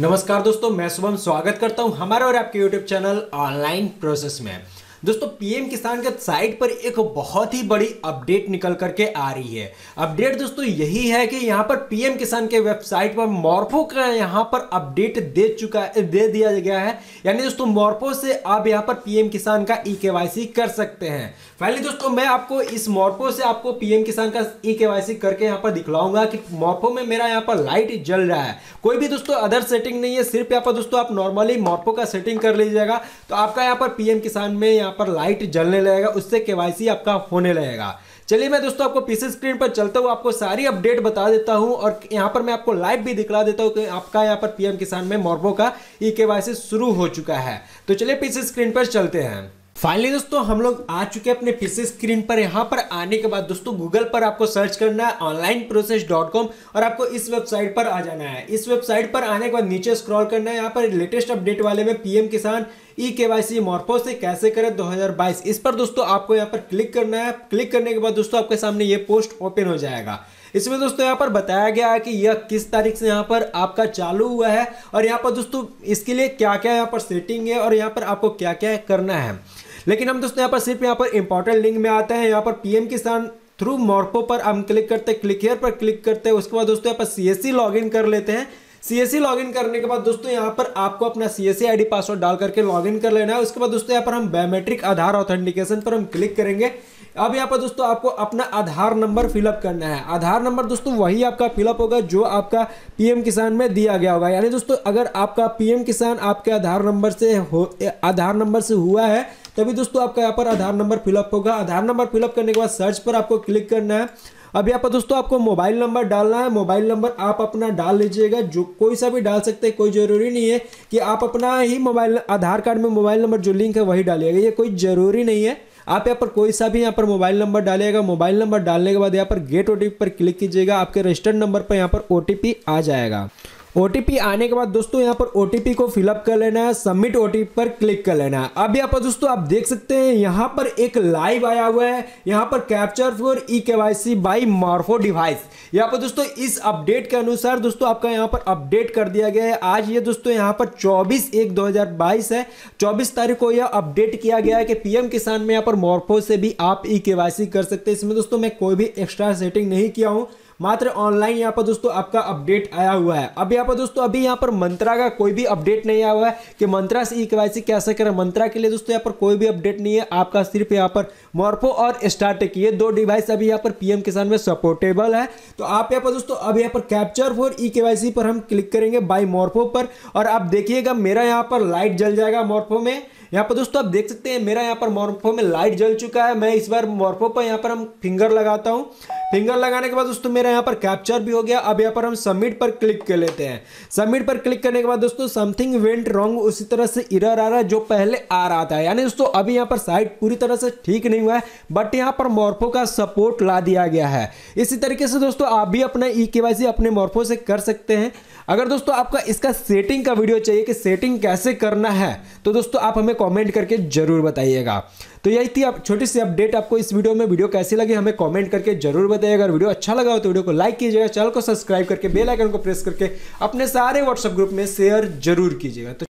नमस्कार दोस्तों मैं शुभम स्वागत करता हूं हमारे और आपके YouTube चैनल ऑनलाइन प्रोसेस में दोस्तों पीएम किसान के साइट पर एक बहुत ही बड़ी अपडेट निकल करके आ रही है अपडेट दोस्तों यही है कि यहाँ पर पीएम किसान के वेबसाइट पर मॉर्फो का यहाँ पर अपडेट दे चुका दे दिया गया है यानी दोस्तों मॉर्फो से आप यहाँ पर पीएम किसान का ई e कर सकते हैं फाइनली दोस्तों मैं आपको इस मॉर्फो से आपको पीएम किसान का ई e करके यहाँ पर दिखलाऊंगा कि मॉर्फो में मेरा यहाँ पर लाइट जल रहा है कोई भी दोस्तों अदर सेटिंग नहीं है सिर्फ यहाँ पर दोस्तों आप नॉर्मली मॉर्फो का सेटिंग कर लीजिएगा तो आपका यहाँ पर पीएम किसान में यहाँ यहाँ पर लाइट जलने लगेगा उससे केवाईसी आपका होने लगेगा चलिए मैं दोस्तों आपको पीसी स्क्रीन पर चलता हूँ आपको सारी अपडेट बता देता हूँ और यहाँ पर मैं आपको लाइव भी दिखला देता हूँ कि आपका यहाँ पर पीएम किसान में मोरबो का ई के शुरू हो चुका है तो चलिए पीसी स्क्रीन पर चलते हैं फाइनली दोस्तों हम लोग आ चुके हैं अपने पीसी स्क्रीन पर यहाँ पर आने के बाद दोस्तों गूगल पर आपको सर्च करना है ऑनलाइन प्रोसेस डॉट कॉम और आपको इस वेबसाइट पर आ जाना है इस वेबसाइट पर आने के बाद नीचे स्क्रॉल करना है यहाँ पर लेटेस्ट अपडेट वाले में पीएम किसान ई के वाई सी मॉर्फो से कैसे करें 2022 इस पर दोस्तों आपको यहाँ पर क्लिक करना है क्लिक करने के बाद दोस्तों आपके सामने ये पोस्ट ओपन हो जाएगा इसमें दोस्तों यहाँ पर बताया गया है कि यह किस तारीख से यहाँ पर आपका चालू हुआ है और यहाँ पर दोस्तों इसके लिए क्या क्या यहाँ पर सेटिंग है और यहाँ पर आपको क्या क्या करना है लेकिन हम दोस्तों यहाँ पर सिर्फ यहाँ पर इंपॉर्टेंट लिंक में आते हैं यहाँ पर पीएम किसान थ्रू मॉर्पो पर हम क्लिक करते हैं क्लिक हेयर पर क्लिक करते हैं उसके बाद दोस्तों यहाँ पर सी एस इन कर लेते हैं सीएससी लॉगिन e करने के बाद दोस्तों यहाँ पर आपको अपना सीएससी आईडी पासवर्ड डाल करके लॉगिन कर लेना है उसके बाद दोस्तों यहाँ पर हम बायोमेट्रिक आधार ऑथेंटिकेशन पर हम क्लिक करेंगे अब यहाँ पर दोस्तों आपको अपना आधार नंबर फिलअप करना है आधार नंबर दोस्तों वही आपका फिलअप होगा जो आपका पीएम किसान में दिया गया होगा यानी दोस्तों अगर आपका पीएम किसान आपके आधार नंबर से हो आधार नंबर से हुआ है तभी दोस्तों आपका यहाँ पर आधार नंबर फिलअप होगा आधार नंबर फिलअप करने के बाद सर्च पर आपको क्लिक करना है अब यहाँ पर दोस्तों आपको मोबाइल नंबर डालना है मोबाइल नंबर आप अपना डाल लीजिएगा जो कोई सा भी डाल सकते हैं कोई ज़रूरी नहीं है कि आप अपना ही मोबाइल आधार कार्ड में मोबाइल नंबर जो लिंक है वही डालिएगा ये कोई ज़रूरी नहीं है आप यहाँ पर कोई सा भी यहाँ पर मोबाइल नंबर डालिएगा मोबाइल नंबर डालने के बाद यहाँ पर गेट ओ पर क्लिक कीजिएगा आपके रजिस्टर्ड नंबर पर यहाँ पर ओ आ जाएगा ओ आने के बाद दोस्तों यहाँ पर ओ को फिलअप कर लेना है सबमिट ओ पर क्लिक कर लेना है अब यहाँ पर दोस्तों आप देख सकते हैं यहाँ पर एक लाइव आया हुआ है यहाँ पर capture for E K Y C by Morpho device यहाँ पर दोस्तों इस अपडेट के अनुसार दोस्तों आपका यहाँ पर अपडेट कर दिया गया है आज ये दोस्तों यहाँ पर चौबीस एक दो है चौबीस तारीख को यह अपडेट किया गया है कि पीएम किसान में यहाँ पर मार्फो से भी आप ई e कर सकते हैं इसमें दोस्तों मैं कोई भी एक्स्ट्रा सेटिंग नहीं किया हूँ मात्र ऑनलाइन यहाँ पर दोस्तों आपका अपडेट आया हुआ है अब यहाँ पर दोस्तों अभी यहाँ पर मंत्रा का कोई भी अपडेट नहीं आया हुआ है कि मंत्रा से ई के कैसे करें मंत्रा के लिए दोस्तों यहाँ पर कोई भी अपडेट नहीं है आपका सिर्फ यहाँ पर मॉर्फो और स्टार्टेक ये दो डिवाइस अभी यहाँ पर पीएम किसान में सपोर्टेबल है तो आप यहाँ पर दोस्तों अब यहाँ पर कैप्चर फॉर ई के पर हम क्लिक करेंगे बाई मॉर्फो पर और आप देखिएगा मेरा यहाँ पर लाइट जल जाएगा मॉर्फो में यहाँ पर दोस्तों आप देख सकते हैं मेरा यहाँ पर मॉर्फो में लाइट जल चुका है मैं इस बार मॉर्फो पर यहाँ पर हम फिंगर लगाता हूँ फिंगर लगाने के बाद दोस्तों मेरा यहाँ पर कैप्चर भी हो गया अब यहाँ पर हम सबमिट पर क्लिक कर लेते हैं सबमिट पर क्लिक करने के बाद दोस्तों समथिंग वेंट रॉन्ग उसी तरह से इर आ रहा है जो पहले आ रहा था यानी दोस्तों अभी यहाँ पर साइट पूरी तरह से ठीक नहीं हुआ है बट यहाँ पर मॉर्फो का सपोर्ट ला दिया गया है इसी तरीके से दोस्तों आप भी अपना ई e के अपने मॉर्फो से कर सकते हैं अगर दोस्तों आपका इसका सेटिंग का वीडियो चाहिए कि सेटिंग कैसे करना है तो दोस्तों आप हमें कॉमेंट करके ज़रूर बताइएगा तो यही थी आप छोटी सी अपडेट आपको इस वीडियो में वीडियो कैसी लगी हमें कमेंट करके जरूर बताइए अगर वीडियो अच्छा लगा हो तो वीडियो को लाइक कीजिएगा चैनल को सब्सक्राइब करके बेल आइकन को प्रेस करके अपने सारे व्हाट्सएप ग्रुप में शेयर जरूर कीजिएगा तो